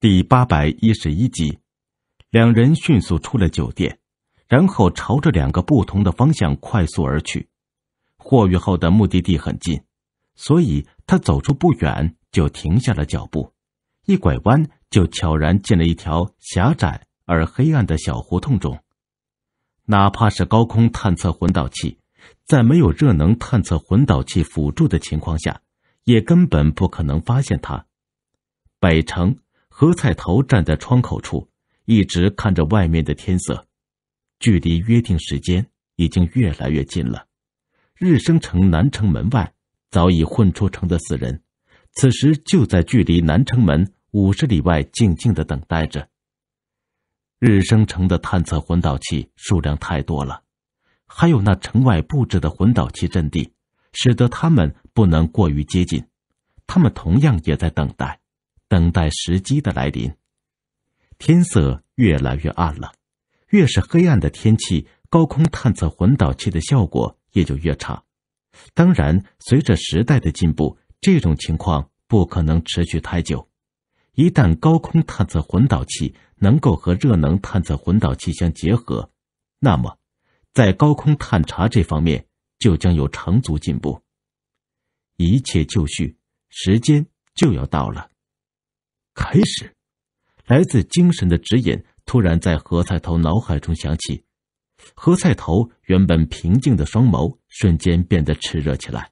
第八百一十一集，两人迅速出了酒店，然后朝着两个不同的方向快速而去。霍雨浩的目的地很近，所以他走出不远就停下了脚步，一拐弯就悄然进了一条狭窄而黑暗的小胡同中。哪怕是高空探测混导器，在没有热能探测混导器辅助的情况下，也根本不可能发现他。北城。何彩头站在窗口处，一直看着外面的天色。距离约定时间已经越来越近了。日升城南城门外早已混出城的四人，此时就在距离南城门五十里外静静的等待着。日升城的探测混导器数量太多了，还有那城外布置的混导器阵地，使得他们不能过于接近。他们同样也在等待。等待时机的来临，天色越来越暗了。越是黑暗的天气，高空探测混导器的效果也就越差。当然，随着时代的进步，这种情况不可能持续太久。一旦高空探测混导器能够和热能探测混导器相结合，那么，在高空探查这方面就将有长足进步。一切就绪，时间就要到了。开始，来自精神的指引突然在何菜头脑海中响起。何菜头原本平静的双眸瞬间变得炽热起来，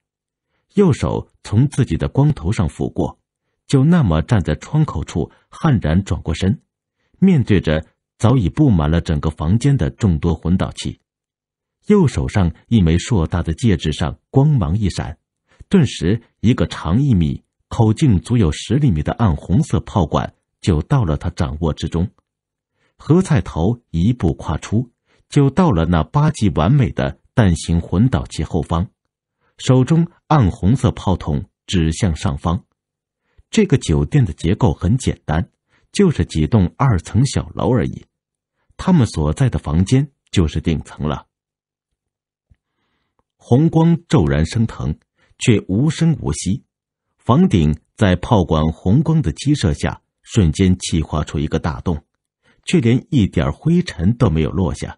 右手从自己的光头上拂过，就那么站在窗口处，悍然转过身，面对着早已布满了整个房间的众多魂导器。右手上一枚硕大的戒指上光芒一闪，顿时一个长一米。口径足有十厘米的暗红色炮管就到了他掌握之中，何菜头一步跨出，就到了那八级完美的蛋形混导器后方，手中暗红色炮筒指向上方。这个酒店的结构很简单，就是几栋二层小楼而已，他们所在的房间就是顶层了。红光骤然升腾，却无声无息。房顶在炮管红光的激射下，瞬间气化出一个大洞，却连一点灰尘都没有落下。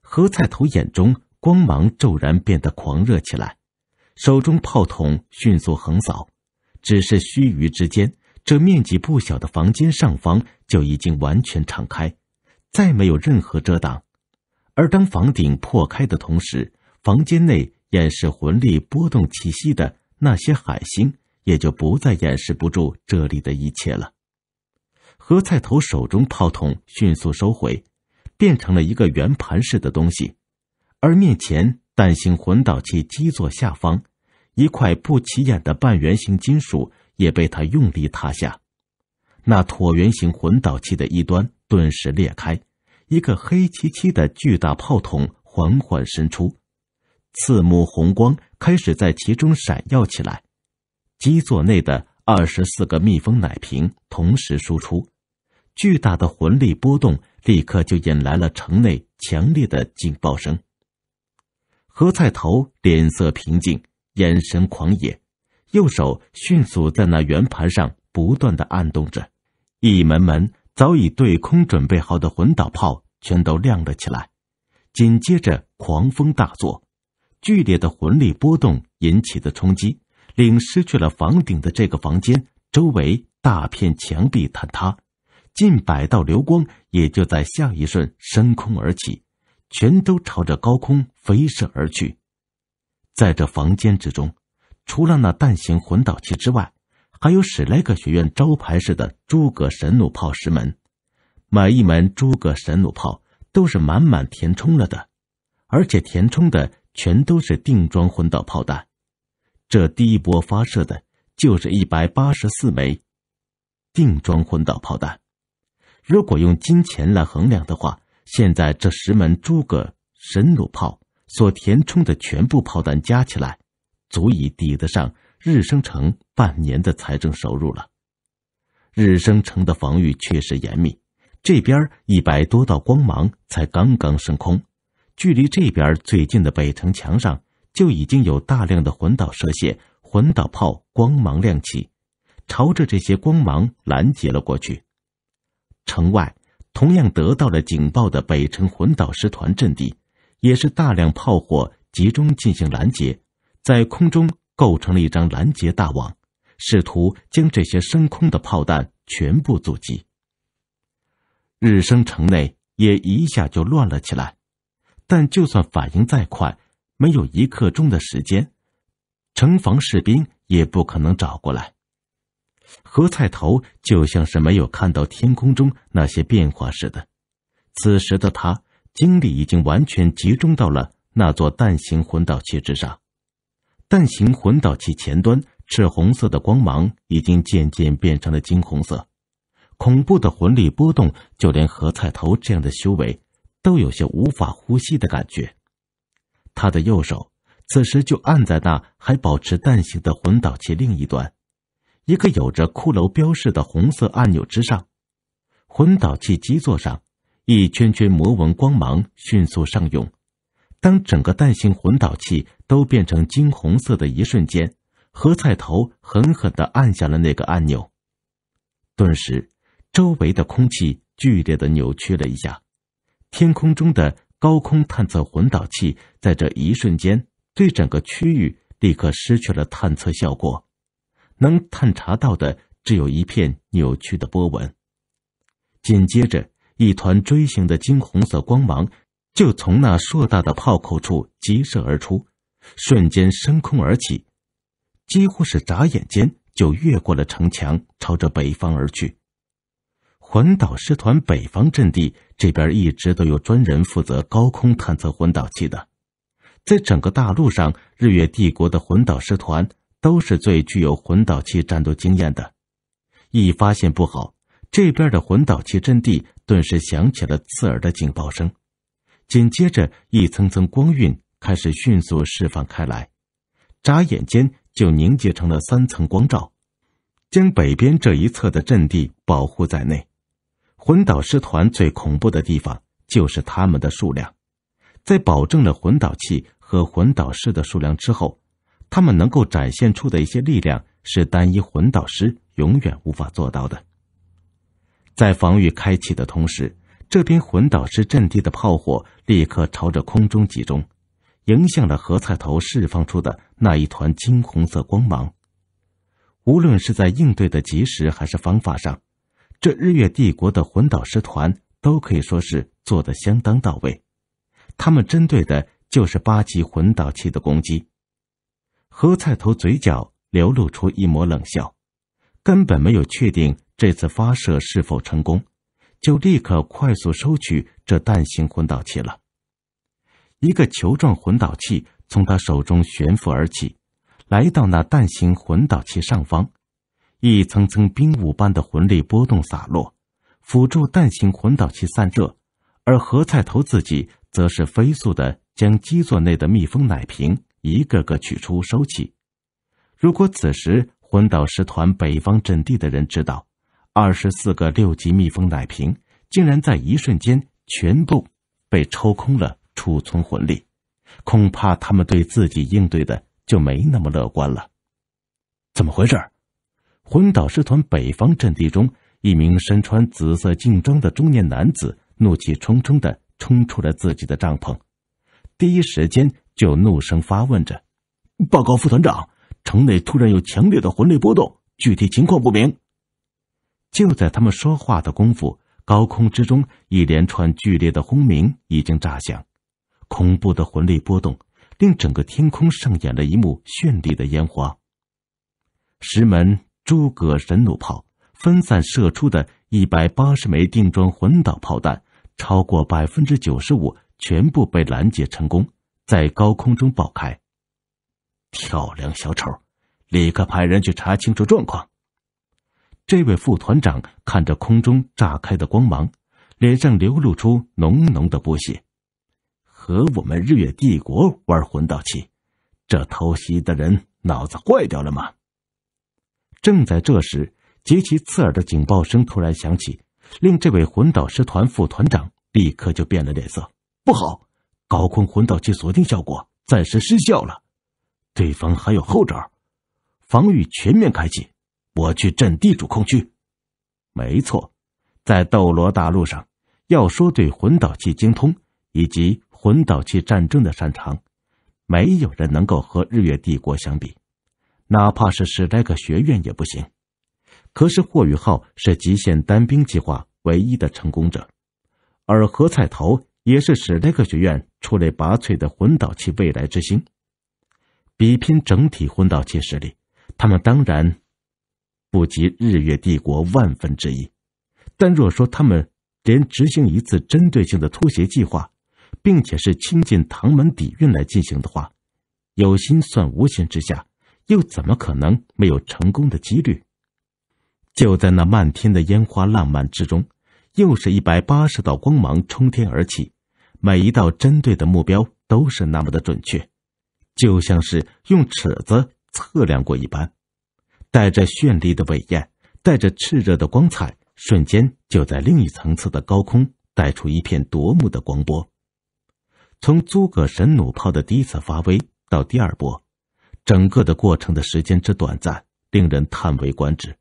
何菜头眼中光芒骤然变得狂热起来，手中炮筒迅速横扫，只是须臾之间，这面积不小的房间上方就已经完全敞开，再没有任何遮挡。而当房顶破开的同时，房间内掩饰魂力波动气息的那些海星。也就不再掩饰不住这里的一切了。何菜头手中炮筒迅速收回，变成了一个圆盘似的东西，而面前蛋形混导器基座下方一块不起眼的半圆形金属也被他用力塌下。那椭圆形混导器的一端顿时裂开，一个黑漆漆的巨大炮筒缓缓伸出，刺目红光开始在其中闪耀起来。基座内的二十四个密封奶瓶同时输出，巨大的魂力波动立刻就引来了城内强烈的警报声。何菜头脸色平静，眼神狂野，右手迅速在那圆盘上不断的按动着，一门门早已对空准备好的魂导炮全都亮了起来。紧接着，狂风大作，剧烈的魂力波动引起的冲击。令失去了房顶的这个房间周围大片墙壁坍塌，近百道流光也就在下一瞬升空而起，全都朝着高空飞射而去。在这房间之中，除了那弹形魂导器之外，还有史莱克学院招牌式的诸葛神弩炮十门，每一门诸葛神弩炮都是满满填充了的，而且填充的全都是定装魂导炮弹。这第一波发射的就是一百八十四枚定装混导炮弹。如果用金钱来衡量的话，现在这十门诸葛神弩炮所填充的全部炮弹加起来，足以抵得上日升城半年的财政收入了。日升城的防御确实严密，这边一百多道光芒才刚刚升空，距离这边最近的北城墙上。就已经有大量的魂导射线、魂导炮光芒亮起，朝着这些光芒拦截了过去。城外同样得到了警报的北城魂导师团阵地，也是大量炮火集中进行拦截，在空中构成了一张拦截大网，试图将这些升空的炮弹全部阻击。日升城内也一下就乱了起来，但就算反应再快。没有一刻钟的时间，城防士兵也不可能找过来。何菜头就像是没有看到天空中那些变化似的。此时的他精力已经完全集中到了那座蛋形魂导器之上。蛋形魂导器前端赤红色的光芒已经渐渐变成了金红色，恐怖的魂力波动，就连何菜头这样的修为都有些无法呼吸的感觉。他的右手此时就按在那还保持蛋形的魂导器另一端，一个有着骷髅标志的红色按钮之上。魂导器基座上，一圈圈魔纹光芒迅速上涌。当整个蛋形魂导器都变成金红色的一瞬间，何菜头狠狠地按下了那个按钮。顿时，周围的空气剧烈的扭曲了一下，天空中的。高空探测混导器在这一瞬间对整个区域立刻失去了探测效果，能探查到的只有一片扭曲的波纹。紧接着，一团锥形的金红色光芒就从那硕大的炮口处急射而出，瞬间升空而起，几乎是眨眼间就越过了城墙，朝着北方而去。魂导师团北方阵地这边一直都有专人负责高空探测魂导器的，在整个大陆上，日月帝国的魂导师团都是最具有魂导器战斗经验的。一发现不好，这边的魂导器阵地顿时响起了刺耳的警报声，紧接着一层层光晕开始迅速释放开来，眨眼间就凝结成了三层光罩，将北边这一侧的阵地保护在内。魂导师团最恐怖的地方就是他们的数量，在保证了魂导器和魂导师的数量之后，他们能够展现出的一些力量是单一魂导师永远无法做到的。在防御开启的同时，这边魂导师阵地的炮火立刻朝着空中集中，迎向了何菜头释放出的那一团金红色光芒。无论是在应对的及时还是方法上。这日月帝国的魂导师团都可以说是做得相当到位，他们针对的就是八级魂导器的攻击。何菜头嘴角流露出一抹冷笑，根本没有确定这次发射是否成功，就立刻快速收取这蛋形魂导器了。一个球状魂导器从他手中悬浮而起，来到那蛋形魂导器上方。一层层冰雾般的魂力波动洒落，辅助蛋形魂导器散热，而何菜头自己则是飞速的将基座内的密封奶瓶一个个取出收起。如果此时魂导师团北方阵地的人知道，二十四个六级密封奶瓶竟然在一瞬间全部被抽空了储存魂力，恐怕他们对自己应对的就没那么乐观了。怎么回事？魂导师团北方阵地中，一名身穿紫色劲装的中年男子怒气冲冲的冲出了自己的帐篷，第一时间就怒声发问着：“报告副团长，城内突然有强烈的魂力波动，具体情况不明。”就在他们说话的功夫，高空之中一连串剧烈的轰鸣已经炸响，恐怖的魂力波动令整个天空上演了一幕绚丽的烟花。石门。诸葛神弩炮分散射出的一百八十枚定装混导炮弹，超过百分之九十五全部被拦截成功，在高空中爆开。跳梁小丑，立刻派人去查清楚状况。这位副团长看着空中炸开的光芒，脸上流露出浓浓的不屑：“和我们日月帝国玩混导器，这偷袭的人脑子坏掉了吗？”正在这时，极其刺耳的警报声突然响起，令这位魂导师团副团长立刻就变了脸色。不好，高空魂导器锁定效果暂时失效了，对方还有后招，防御全面开启。我去阵地主控区。没错，在斗罗大陆上，要说对魂导器精通以及魂导器战争的擅长，没有人能够和日月帝国相比。哪怕是史莱克学院也不行。可是霍雨浩是极限单兵计划唯一的成功者，而何菜头也是史莱克学院出类拔萃的魂导器未来之星。比拼整体魂导器实力，他们当然不及日月帝国万分之一。但若说他们连执行一次针对性的突袭计划，并且是亲近唐门底蕴来进行的话，有心算无心之下。又怎么可能没有成功的几率？就在那漫天的烟花烂漫之中，又是一百八十道光芒冲天而起，每一道针对的目标都是那么的准确，就像是用尺子测量过一般。带着绚丽的尾焰，带着炽热的光彩，瞬间就在另一层次的高空带出一片夺目的光波。从诸葛神弩炮的第一次发威到第二波。整个的过程的时间之短暂，令人叹为观止。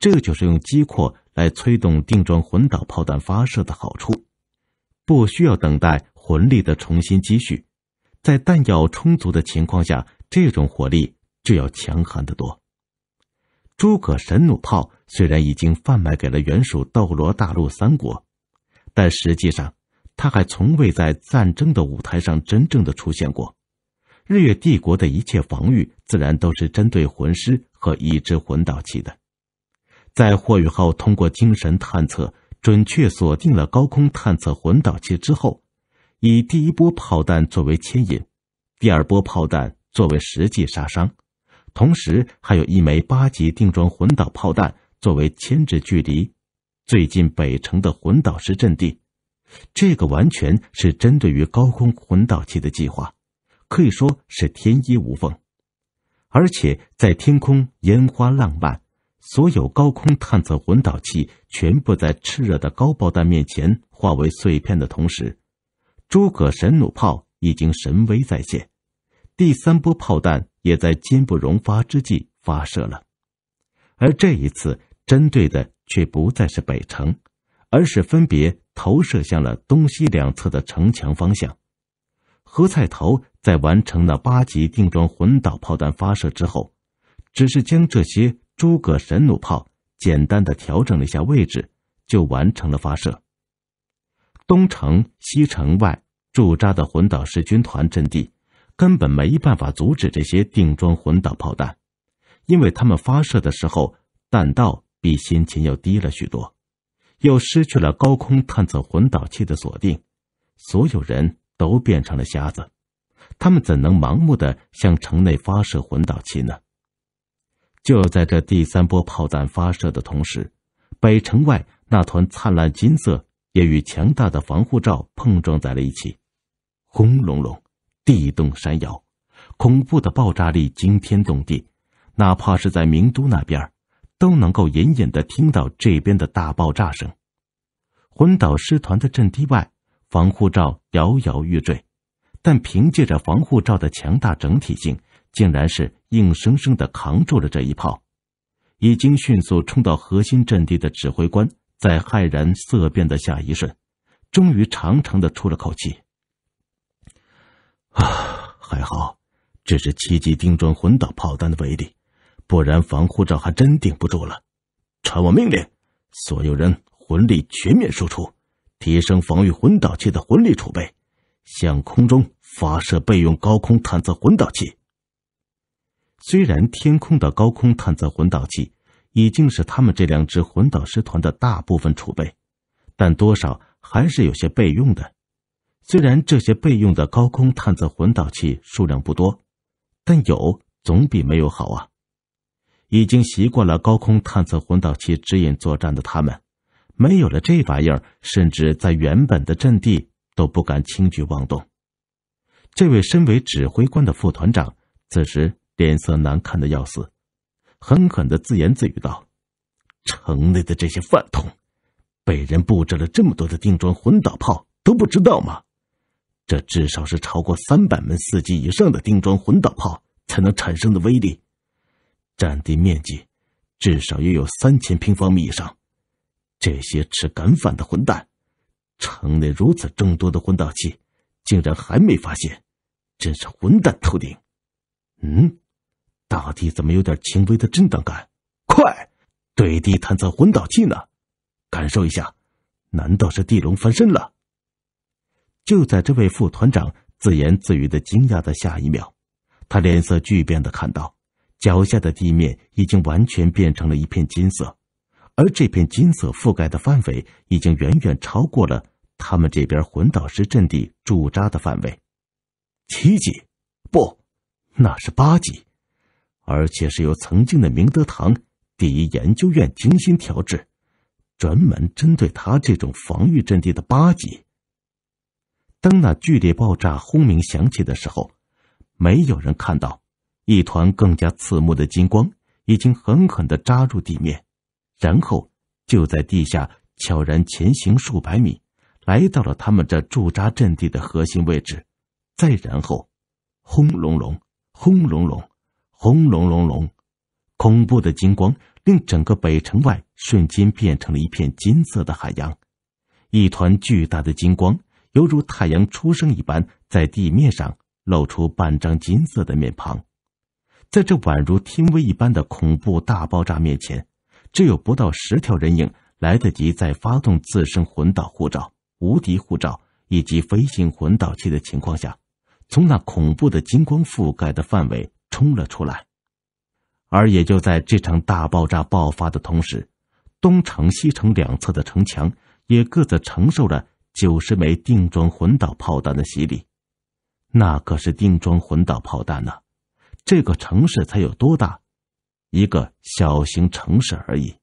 这就是用机括来催动定装混导炮弹发射的好处，不需要等待魂力的重新积蓄。在弹药充足的情况下，这种火力就要强悍得多。诸葛神弩炮虽然已经贩卖给了原属斗罗大陆三国，但实际上，它还从未在战争的舞台上真正的出现过。日月帝国的一切防御自然都是针对魂师和一支魂导器的。在霍雨浩通过精神探测准确锁定了高空探测魂导器之后，以第一波炮弹作为牵引，第二波炮弹作为实际杀伤，同时还有一枚八级定装魂导炮弹作为牵制距离最近北城的魂导师阵地。这个完全是针对于高空魂导器的计划。可以说是天衣无缝，而且在天空烟花浪漫，所有高空探测魂导器全部在炽热的高爆弹面前化为碎片的同时，诸葛神弩炮已经神威再现，第三波炮弹也在坚不容发之际发射了，而这一次针对的却不再是北城，而是分别投射向了东西两侧的城墙方向。何菜头在完成那八级定装混导炮弹发射之后，只是将这些诸葛神弩炮简单的调整了一下位置，就完成了发射。东城、西城外驻扎的混导师军团阵地根本没办法阻止这些定装混导炮弹，因为他们发射的时候弹道比先前要低了许多，又失去了高空探测混导器的锁定，所有人。都变成了瞎子，他们怎能盲目的向城内发射混导器呢？就在这第三波炮弹发射的同时，北城外那团灿烂金色也与强大的防护罩碰撞在了一起，轰隆隆，地动山摇，恐怖的爆炸力惊天动地，哪怕是在明都那边，都能够隐隐的听到这边的大爆炸声。混导师团的阵地外。防护罩摇摇欲坠，但凭借着防护罩的强大整体性，竟然是硬生生的扛住了这一炮。已经迅速冲到核心阵地的指挥官，在骇然色变的下一瞬，终于长长的出了口气：“啊，还好，这是七级定装魂导炮弹的威力，不然防护罩还真顶不住了。”传我命令，所有人魂力全面输出。提升防御魂导器的魂力储备，向空中发射备用高空探测魂导器。虽然天空的高空探测魂导器已经是他们这两支魂导师团的大部分储备，但多少还是有些备用的。虽然这些备用的高空探测魂导器数量不多，但有总比没有好啊！已经习惯了高空探测魂导器指引作战的他们。没有了这玩意儿，甚至在原本的阵地都不敢轻举妄动。这位身为指挥官的副团长，此时脸色难看的要死，狠狠的自言自语道：“城内的这些饭桶，被人布置了这么多的定装混导炮，都不知道吗？这至少是超过三百门四级以上的定装混导炮才能产生的威力，占地面积至少也有三千平方米以上。”这些吃干饭的混蛋，城内如此众多的魂导器，竟然还没发现，真是混蛋透顶！嗯，大地怎么有点轻微的震荡感？快，对地探测魂导器呢，感受一下，难道是地龙翻身了？就在这位副团长自言自语的惊讶的下一秒，他脸色巨变的看到，脚下的地面已经完全变成了一片金色。而这片金色覆盖的范围已经远远超过了他们这边魂导师阵地驻扎的范围。七级？不，那是八级，而且是由曾经的明德堂第一研究院精心调制，专门针对他这种防御阵地的八级。当那剧烈爆炸轰鸣响起的时候，没有人看到，一团更加刺目的金光已经狠狠地扎入地面。然后就在地下悄然前行数百米，来到了他们这驻扎阵地的核心位置。再然后，轰隆隆，轰隆隆，轰隆隆隆，恐怖的金光令整个北城外瞬间变成了一片金色的海洋。一团巨大的金光，犹如太阳初升一般，在地面上露出半张金色的面庞。在这宛如天威一般的恐怖大爆炸面前。只有不到十条人影来得及在发动自身魂导护照、无敌护照以及飞行魂导器的情况下，从那恐怖的金光覆盖的范围冲了出来。而也就在这场大爆炸爆发的同时，东城、西城两侧的城墙也各自承受了九十枚定装魂导炮弹的洗礼。那可是定装魂导炮弹呢！这个城市才有多大？一个小型城市而已。